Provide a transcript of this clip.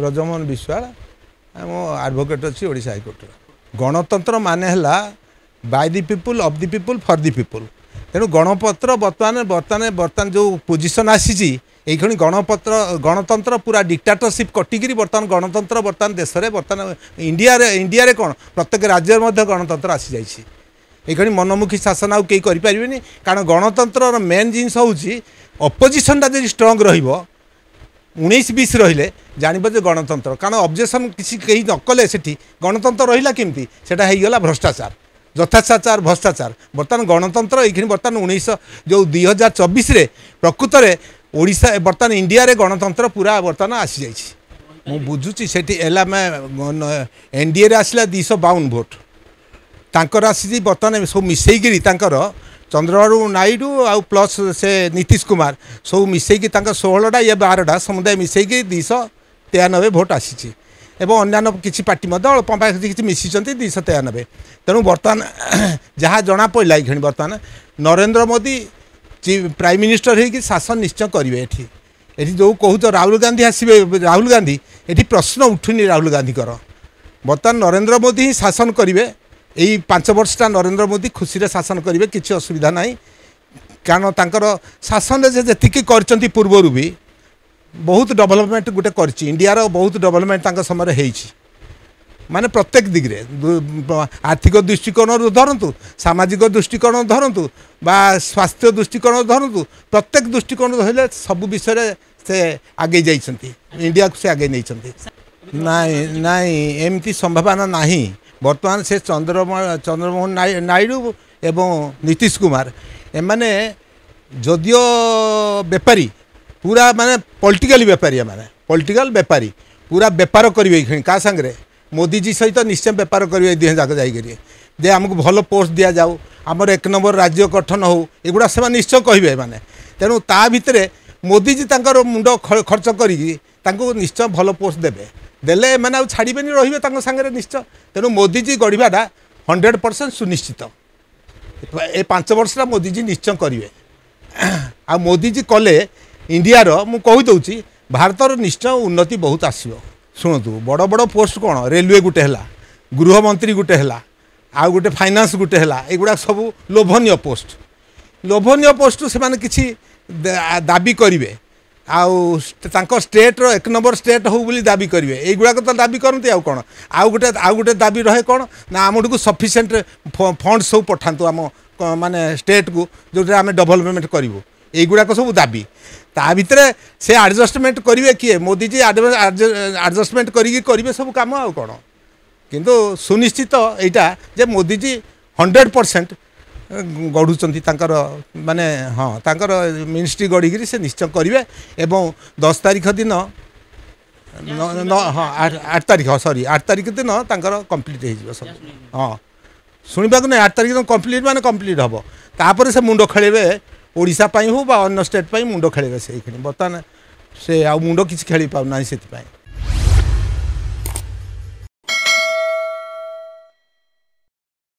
ବ୍ରଜମୋହନ ବିଶ୍ୱାଳ ମୁଁ ଆଡ଼ଭୋକେଟ୍ ଅଛି ଓଡ଼ିଶା ହାଇକୋର୍ଟର ଗଣତନ୍ତ୍ର ମାନେ ହେଲା by the people of the people for the people ତେଣୁ ଗଣପତ୍ର ବର୍ତ୍ତମାନ ବର୍ତ୍ତମାନ ବର୍ତ୍ତମାନ ଯେଉଁ ପୋଜିସନ୍ ଆସିଛି এইখানে গণপত্র গণতন্ত্র পুরা ডিক্টাটরশিপ কটিকি বর্তমান গণতন্ত্র বর্তমান দেশের বর্তমান ইন্ডিয়ারে ইন্ডিয়ারে কোণ প্রত্যেক রাজ্যের মধ্যে গণতন্ত্র আসি যাই এইখানে মনমুখী শাসন আউ কে করে কারণ গণতন্ত্রর মেন জিনিস হচ্ছে অপোজিশনটা যদি স্ট্রং রহব ଉଣେଇଶ ବିଶ ରହିଲେ ଜାଣିବ ଯେ ଗଣତନ୍ତ୍ର କାରଣ ଅବଜେକ୍ସନ୍ କିଛି କେହି ନକଲେ ସେଠି ଗଣତନ୍ତ୍ର ରହିଲା କେମିତି ସେଟା ହେଇଗଲା ଭ୍ରଷ୍ଟାଚାର ଯଥେଚ୍ଛାଚାର ଭ୍ରଷ୍ଟାଚାର ବର୍ତ୍ତମାନ ଗଣତନ୍ତ୍ର ଏଇଖିଣି ବର୍ତ୍ତମାନ ଉଣେଇଶ ଯେଉଁ ଦୁଇ ହଜାର ଚବିଶରେ ପ୍ରକୃତରେ ଓଡ଼ିଶା ବର୍ତ୍ତମାନ ଇଣ୍ଡିଆରେ ଗଣତନ୍ତ୍ର ପୁରା ବର୍ତ୍ତମାନ ଆସିଯାଇଛି ମୁଁ ବୁଝୁଛି ସେଠି ହେଲା ଆମେ ଏନ୍ଡିଏରେ ଆସିଲା ଦୁଇଶହ ବାଉନ ଭୋଟ ତାଙ୍କର ଆସିଛି ବର୍ତ୍ତମାନ ସବୁ ମିଶେଇକିରି ତାଙ୍କର ଚନ୍ଦ୍ରବାବୁ ନାଇଡୁ ଆଉ ପ୍ଲସ୍ ସେ ନୀତିଶ କୁମାର ସବୁ ମିଶାଇକି ତାଙ୍କ ଷୋହଳଟା ଇଏ ବାରଟା ସମୁଦାୟ ମିଶାଇକି ଦୁଇଶହ ତେୟାନବେ ଭୋଟ୍ ଆସିଛି ଏବଂ ଅନ୍ୟାନ୍ୟ କିଛି ପାର୍ଟି ମଧ୍ୟ ଅଳ୍ପ ପାଖାପାଖି କିଛି ମିଶିଛନ୍ତି ଦୁଇଶହ ତେୟାନବେ ତେଣୁ ବର୍ତ୍ତମାନ ଯାହା ଜଣାପଡ଼ିଲା ଏଇକ୍ଷଣି ବର୍ତ୍ତମାନ ନରେନ୍ଦ୍ର ମୋଦି ପ୍ରାଇମ୍ ମିନିଷ୍ଟର ହେଇକି ଶାସନ ନିଶ୍ଚୟ କରିବେ ଏଠି ଏଠି ଯେଉଁ କହୁଛ ରାହୁଲ ଗାନ୍ଧୀ ଆସିବେ ରାହୁଲ ଗାନ୍ଧୀ ଏଠି ପ୍ରଶ୍ନ ଉଠୁନି ରାହୁଲ ଗାନ୍ଧୀଙ୍କର ବର୍ତ୍ତମାନ ନରେନ୍ଦ୍ର ମୋଦି ହିଁ ଶାସନ କରିବେ এই ପାଞ୍ଚ ବର୍ଷଟା ନରେନ୍ଦ୍ର ମୋଦି ଖୁସିରେ ଶାସନ କରିବେ କିଛି ଅସୁବିଧା ନାହିଁ କାରଣ ତାଙ୍କର ଶାସନରେ ଯେ ଯେତିକି କରିଛନ୍ତି ପୂର୍ବରୁ ବି ବହୁତ ଡେଭଲପମେଣ୍ଟ ଗୋଟେ କରିଛି ଇଣ୍ଡିଆର ବହୁତ ଡେଭଲପମେଣ୍ଟ ତାଙ୍କ ସମୟରେ ହେଇଛି ମାନେ ପ୍ରତ୍ୟେକ ଦିଗରେ ଆର୍ଥିକ ଦୃଷ୍ଟିକୋଣରୁ ଧରନ୍ତୁ ସାମାଜିକ ଦୃଷ୍ଟିକୋଣ ଧରନ୍ତୁ ବା ସ୍ୱାସ୍ଥ୍ୟ ଦୃଷ୍ଟିକୋଣ ଧରନ୍ତୁ ପ୍ରତ୍ୟେକ ଦୃଷ୍ଟିକୋଣ ଧରିଲେ ସବୁ ବିଷୟରେ ସେ ଆଗେଇ ଯାଇଛନ୍ତି ଇଣ୍ଡିଆକୁ ସେ ଆଗେଇ ନେଇଛନ୍ତି ନାଇଁ ନାଇଁ ଏମିତି ସମ୍ଭାବନା ନାହିଁ বর্তমান সে চন্দ্রমা চন্দ্রমোহন নাইডু এবং নীতিশ কুমার এমানে যদিও বেপারী পুরা মানে পলিটিকাল বেপারী এমানে পলিটিকাল বেপারী পুরা বেপার করবে এইখানে কাহ সাংরে মোদিজী সহিত নিশ্চয় বেপার করবে এই দুই যাক যাইকি যে আমি ভালো পোস্ট দিয়া যাও আমার এক নম্বর রাজ্য গঠন হো এগুলা সে নিশ্চয় কহবে এমানে তেমন তা ভিতরে মোদিজী তাঁর মুন্ড খরচ করি ତାଙ୍କୁ ନିଶ୍ଚୟ ଭଲ ପୋଷ୍ଟ ଦେବେ ଦେଲେ ଏମାନେ ଆଉ ଛାଡ଼ିବେନି ରହିବେ ତାଙ୍କ ସାଙ୍ଗରେ ନିଶ୍ଚୟ ତେଣୁ ମୋଦିଜୀ ଗଢ଼ିବାଟା ହଣ୍ଡ୍ରେଡ଼ ପରସେଣ୍ଟ ସୁନିଶ୍ଚିତ ଏ ପାଞ୍ଚ ବର୍ଷଟା ମୋଦିଜୀ ନିଶ୍ଚୟ କରିବେ ଆଉ ମୋଦିଜୀ କଲେ ଇଣ୍ଡିଆର ମୁଁ କହିଦେଉଛି ଭାରତର ନିଶ୍ଚୟ ଉନ୍ନତି ବହୁତ ଆସିବ ଶୁଣନ୍ତୁ ବଡ଼ ବଡ଼ ପୋଷ୍ଟ କ'ଣ ରେଲୱେ ଗୋଟେ ହେଲା ଗୃହମନ୍ତ୍ରୀ ଗୋଟେ ହେଲା ଆଉ ଗୋଟେ ଫାଇନାନ୍ସ ଗୋଟେ ହେଲା ଏଗୁଡ଼ା ସବୁ ଲୋଭନୀୟ ପୋଷ୍ଟ ଲୋଭନୀୟ ପୋଷ୍ଟରୁ ସେମାନେ କିଛି ଦାବି କରିବେ ଆଉ ତାଙ୍କ ଷ୍ଟେଟ୍ର ଏକ ନମ୍ବର ଷ୍ଟେଟ୍ ହେଉ ବୋଲି ଦାବି କରିବେ ଏଇଗୁଡ଼ାକ ତ ଦାବି କରନ୍ତି ଆଉ କ'ଣ ଆଉ ଗୋଟେ ଆଉ ଗୋଟେ ଦାବି ରହେ କ'ଣ ନା ଆମଠୁକୁ ସଫିସିଏଣ୍ଟ ଫଣ୍ଡ ସବୁ ପଠାନ୍ତୁ ଆମ ମାନେ ଷ୍ଟେଟ୍କୁ ଯେଉଁଥିରେ ଆମେ ଡେଭଲପମେଣ୍ଟ କରିବୁ ଏଇଗୁଡ଼ାକ ସବୁ ଦାବି ତା ଭିତରେ ସେ ଆଡ଼ଜଷ୍ଟମେଣ୍ଟ କରିବେ କିଏ ମୋଦିଜୀ ଆଡ଼ଜଷ୍ଟମେଣ୍ଟ କରିକି କରିବେ ସବୁ କାମ ଆଉ କ'ଣ କିନ୍ତୁ ସୁନିଶ୍ଚିତ ଏଇଟା ଯେ ମୋଦିଜୀ ହଣ୍ଡ୍ରେଡ଼ ପରସେଣ୍ଟ ଗଢ଼ୁଛନ୍ତି ତାଙ୍କର ମାନେ ହଁ ତାଙ୍କର ମିନିଷ୍ଟ୍ରି ଗଢ଼ିକିରି ସେ ନିଶ୍ଚୟ କରିବେ ଏବଂ ଦଶ ତାରିଖ ଦିନ ହଁ ଆଠ ତାରିଖ ସରି ଆଠ ତାରିଖ ଦିନ ତାଙ୍କର କମ୍ପ୍ଲିଟ୍ ହେଇଯିବ ସବୁ ହଁ ଶୁଣିବାକୁ ନାହିଁ ଆଠ ତାରିଖ ଦିନ କମ୍ପ୍ଲିଟ୍ ମାନେ କମ୍ପ୍ଲିଟ୍ ହେବ ତାପରେ ସେ ମୁଣ୍ଡ ଖେଳିବେ ଓଡ଼ିଶା ପାଇଁ ହେଉ ବା ଅନ୍ୟ ଷ୍ଟେଟ୍ ପାଇଁ ମୁଣ୍ଡ ଖେଳିବେ ସେଇଖିଣି ବର୍ତ୍ତମାନ ସେ ଆଉ ମୁଣ୍ଡ କିଛି ଖେଳି ପାରୁନାହିଁ ସେଥିପାଇଁ